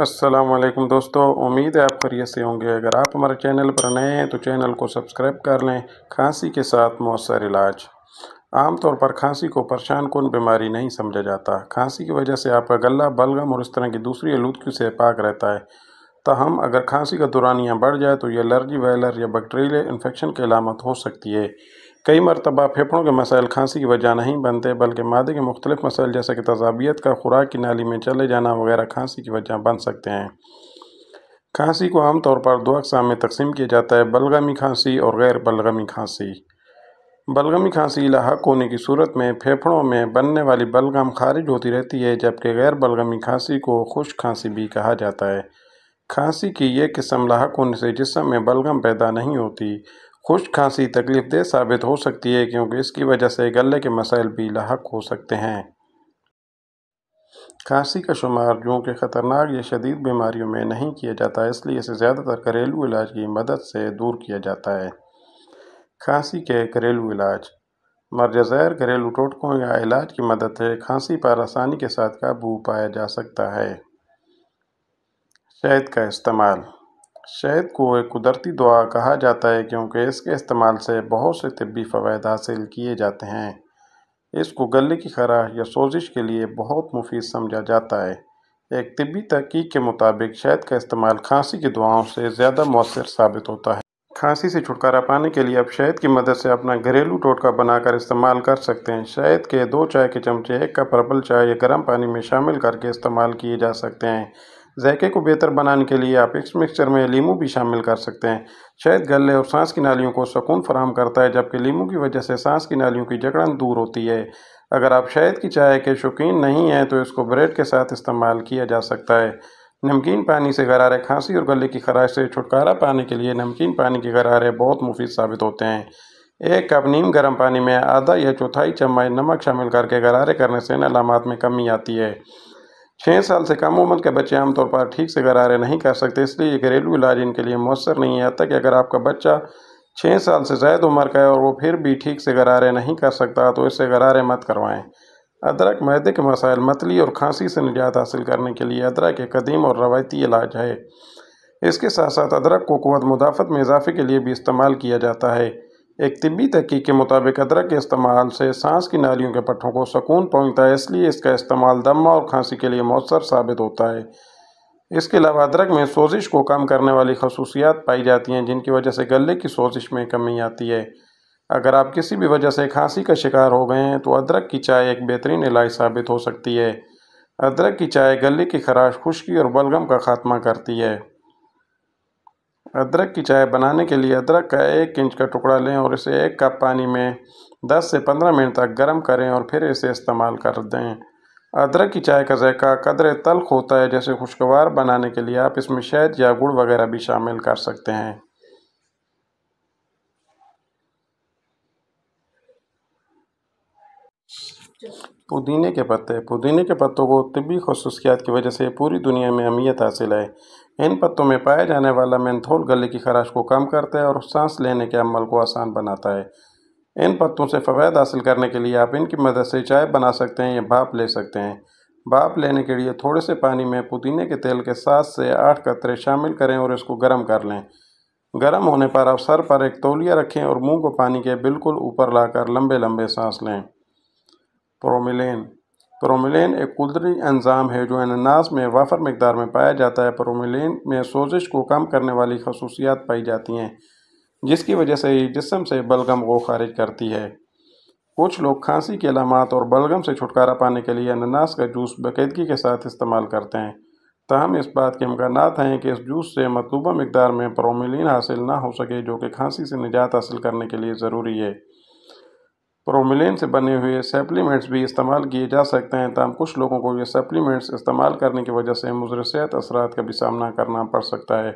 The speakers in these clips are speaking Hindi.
असलम दोस्तों उम्मीद है आप खरीत से होंगे अगर आप हमारे चैनल पर नए हैं तो चैनल को सब्सक्राइब कर लें खांसी के साथ मौसर इलाज आमतौर पर खांसी को परेशान कन बीमारी नहीं समझा जाता खांसी की वजह से आपका गला बलगम और इस तरह की दूसरी आलूदगी से पाक रहता है तहम अगर खांसी का दुरानियाँ बढ़ जाए तो यह एलर्जी वायलर या बैक्टीरियल इन्फेक्शन की अलामत हो सकती है कई मरतबा फेफड़ों के मसाइल खांसी की वजह नहीं बनते बल्कि मादे के मुख्तलि मसाइल जैसे कि तजाबियत का खुराक की नाली में चले जाना वगैरह खांसी की वजह बन सकते हैं खांसी को आमतौर पर दो अकसाम में तकसीम किया जाता है बलगमी खांसी और गैर बलगमी खांसी बलगमी खांसी लाक होने की सूरत में फेफड़ों में बनने वाली बलगम खारिज होती रहती है जबकि गैर बलगमी खांसी को खुश खांसी भी कहा जाता है खांसी की यह किस्म लाक होने से जिसम में बलगम पैदा नहीं होती खुश खांसी तकलीफ दे साबित हो सकती है क्योंकि इसकी वजह से गले के मसाइल भी लाक हो सकते हैं खांसी का शुमार जो कि ख़तरनाक या शदीद बीमारियों में नहीं किया जाता इसलिए इसे ज़्यादातर घरेलू इलाज की मदद से दूर किया जाता है खांसी के घरेलू इलाज मरजैर घरेलू टोटकों या इलाज की मदद से खांसी पर आसानी के साथ काबू पाया जा सकता है शहद का इस्तेमाल शहद को एक कुदरती दवा कहा जाता है क्योंकि इसके इस्तेमाल से बहुत से तबी फ़वाद हासिल किए जाते हैं इसको गले की खराश या सोजिश के लिए बहुत मुफीद समझा जाता है एक तबी तहकीक के मुताबिक शहद का इस्तेमाल खांसी की दवाओं से ज़्यादा मौसर साबित होता है खांसी से छुटकारा पाने के लिए आप शहद की मदद से अपना घरेलू टोटका बनाकर इस्तेमाल कर सकते हैं शहद के दो चाय के चमचे एक कप हर्बल चाय या गर्म पानी में शामिल करके इस्तेमाल किए जा सकते हैं जायके को बेहतर बनाने के लिए आप इस मिक्सचर में लीमू भी शामिल कर सकते हैं शहद गले और सांस की नालियों को सुकून फराम करता है जबकि लीमू की वजह से सांस की नालियों की जकड़न दूर होती है अगर आप शहद की चाय के शौकीन नहीं हैं तो इसको ब्रेड के साथ इस्तेमाल किया जा सकता है नमकीन पानी से गरारे खांसी और गले की खराश से छुटकारा पाने के लिए नमकीन पानी के गरारे बहुत मुफीद साबित होते हैं एक कप नीम गर्म पानी में आधा या चौथाई चम्मच नमक शामिल करके गरारे करने से नलामत में कमी आती है छः साल से कम उम्र के बच्चे आमतौर पर ठीक से गरारे नहीं कर सकते इसलिए ये घरेलू इलाज इनके लिए मौसर नहीं है तक अगर आपका बच्चा छः साल से ज्यादा उम्र का है और वो फिर भी ठीक से गरारे नहीं कर सकता तो इससे गरारे मत करवाएं अदरक मैदे के मसाइल मतली और खांसी से निजात हासिल करने के लिए अदरक एक कदीम और रवायती इलाज है इसके साथ साथ अदरक को कुत मुदाफ़त में इजाफे के लिए भी इस्तेमाल किया जाता है एक तबी तहकीक के मुताबिक अदरक के इस्तेमाल से सांस की नालियों के पट्टों को सुकून पहुँचता है इसलिए इसका इस्तेमाल दमा और खांसी के लिए मौसर साबित होता है इसके अलावा अदरक में सोजिश को कम करने वाली खसूसियात पाई जाती हैं जिनकी वजह से गले की सोजिश में कमी आती है अगर आप किसी भी वजह से खांसी का शिकार हो गए हैं तो अदरक की चाय एक बेहतरीन इलाज साबित हो सकती है अदरक की चाय गले की खराश खुश्की और बलगम का खात्मा करती है अदरक की चाय बनाने के लिए अदरक का एक इंच का टुकड़ा लें और इसे एक कप पानी में 10 से 15 मिनट तक गर्म करें और फिर इसे इस्तेमाल कर दें अदरक की चाय का जायका कदर तल्ख होता है जैसे खुशगवार बनाने के लिए आप इसमें शहद या गुड़ वगैरह भी शामिल कर सकते हैं पुदीने के पत्ते पुदीने के पत्तों को तबी खसूसियात की वजह से पूरी दुनिया में अहमियत हासिल है इन पत्तों में पाया जाने वाला मैंथोल गले की खराश को कम करता है और सांस लेने के अमल को आसान बनाता है इन पत्तों से फ़वाद हासिल करने के लिए आप इनकी मदद से चाय बना सकते हैं या भाप ले सकते हैं भाप लेने के लिए थोड़े से पानी में पुदीने के तेल के सात से आठ कतरे शामिल करें और इसको गर्म कर लें गर्म होने पर आप सर पर एक तौलिया रखें और मुंह को पानी के बिल्कुल ऊपर लाकर लंबे लंबे सांस लें प्रोमिलेन प्रोमिलेन एक कुदरती एंजाम है जो अनानास में वाफर मकदार में पाया जाता है प्रोमिलेन में सोजिश को कम करने वाली खसूसियात पाई जाती हैं जिसकी वजह से जिसम से बलगम को खारिज करती है कुछ लोग खांसी के अलामत और बलगम से छुटकारा पाने के लिए अनानास का जूस बाकायदगी के साथ इस्तेमाल करते हैं तहम इस बात के इम्कान हैं कि इस जूस से मतलूबा मकदार में प्रोमिलिन हासिल ना हो सके जो कि खांसी से निजात हासिल करने के लिए ज़रूरी है प्रोमिलेन से बने हुए सप्लीमेंट्स भी इस्तेमाल किए जा सकते हैं तमाम कुछ लोगों को ये सप्लीमेंट्स इस्तेमाल करने की वजह से मुजर सेहत असरा का भी सामना करना पड़ सकता है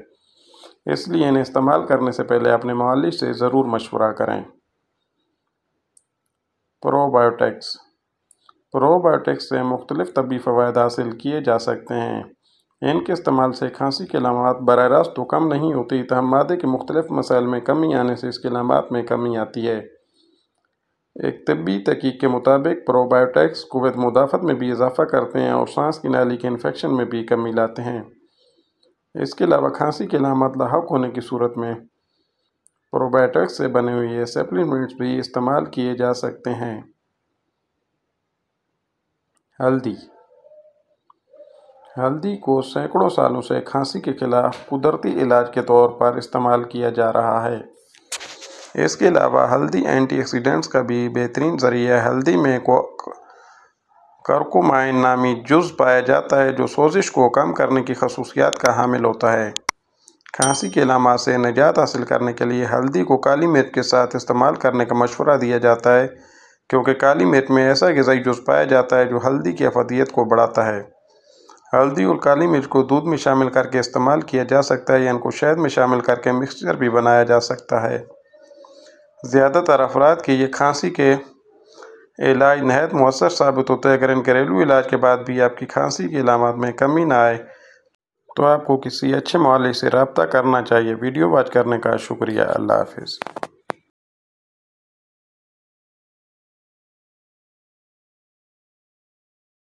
इसलिए इन्हें इस्तेमाल करने से पहले अपने मालिक से ज़रूर मशवरा करें प्रोबायोटिक्स प्रोबायोटिक्स से मुख्तलिफ तबी फ़वाद हासिल किए जा सकते हैं इनके इस्तेमाल से खांसी के लामात बर रास्त तो कम नहीं होती तहम मादे के मुख्तलिफ मसाइल में कमी आने से इसके लामात में कमी आती है एक तबी तहकीक के मुताबिक प्रोबायोटिक्स कुत मुदाफ़त में भी इजाफ़ा करते हैं और सांस की नाली के इन्फेक्शन में भी कमी लाते हैं इसके अलावा खांसी के लामत लाक होने की सूरत में प्रोबायोटिक्स से बने हुए सप्लीमेंट्स भी इस्तेमाल किए जा सकते हैं हल्दी हल्दी को सैकड़ों सालों से खांसी के खिलाफ कुदरती इलाज के तौर पर इस्तेमाल किया जा रहा है इसके अलावा हल्दी एंटीऑक्सीडेंट्स का भी बेहतरीन ज़रिया हल्दी में को करकुमाइन नामी जुज़ पाया जाता है जो सोजिश को कम करने की खसूसियात का हामिल होता है खांसी के लामा से निजात हासिल करने के लिए हल्दी को काली मिर्च के साथ इस्तेमाल करने का मशवरा दिया जाता है क्योंकि काली मिर्च में ऐसा गज़ाई जुज़ पाया जाता है जो हल्दी की अफदियत को बढ़ाता है हल्दी और काली मिर्च को दूध में शामिल करके इस्तेमाल किया जा सकता है या इनको शहद में शामिल करके मिक्सचर भी बनाया जा सकता है ज़्यादातर अफराद की ये खांसी के इलाज नहायत मौसर साबित होता है अगर इन घरेलू इलाज के बाद भी आपकी खांसी की इलामत में कमी ना आए तो आपको किसी अच्छे मालिक से रबता करना चाहिए वीडियो वॉच करने का शुक्रिया अल्लाह हाफिज़